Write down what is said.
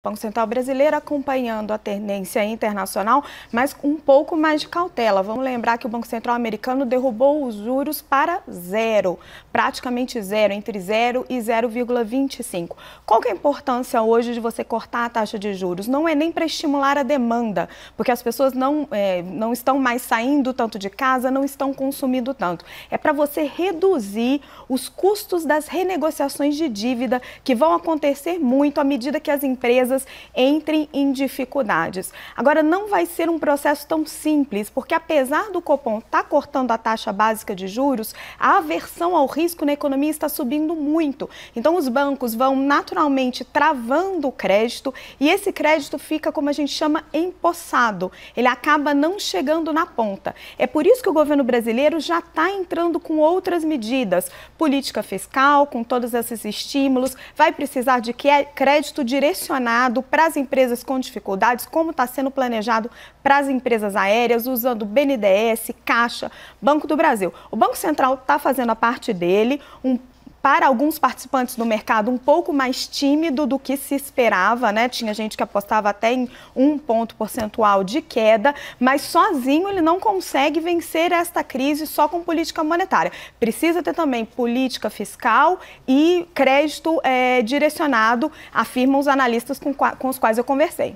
Banco Central Brasileiro acompanhando a tendência internacional, mas com um pouco mais de cautela. Vamos lembrar que o Banco Central americano derrubou os juros para zero, praticamente zero, entre 0 e 0,25. Qual é a importância hoje de você cortar a taxa de juros? Não é nem para estimular a demanda, porque as pessoas não, é, não estão mais saindo tanto de casa, não estão consumindo tanto. É para você reduzir os custos das renegociações de dívida que vão acontecer muito à medida que as empresas empresas entrem em dificuldades. Agora, não vai ser um processo tão simples, porque apesar do Copom estar tá cortando a taxa básica de juros, a aversão ao risco na economia está subindo muito. Então, os bancos vão naturalmente travando o crédito e esse crédito fica, como a gente chama, empossado. Ele acaba não chegando na ponta. É por isso que o governo brasileiro já está entrando com outras medidas, política fiscal, com todos esses estímulos, vai precisar de é crédito direcionado planejado para as empresas com dificuldades, como está sendo planejado para as empresas aéreas, usando BNDES, Caixa, Banco do Brasil. O Banco Central está fazendo a parte dele, um para alguns participantes do mercado um pouco mais tímido do que se esperava, né? Tinha gente que apostava até em um ponto percentual de queda, mas sozinho ele não consegue vencer esta crise só com política monetária. Precisa ter também política fiscal e crédito é, direcionado, afirmam os analistas com, com os quais eu conversei.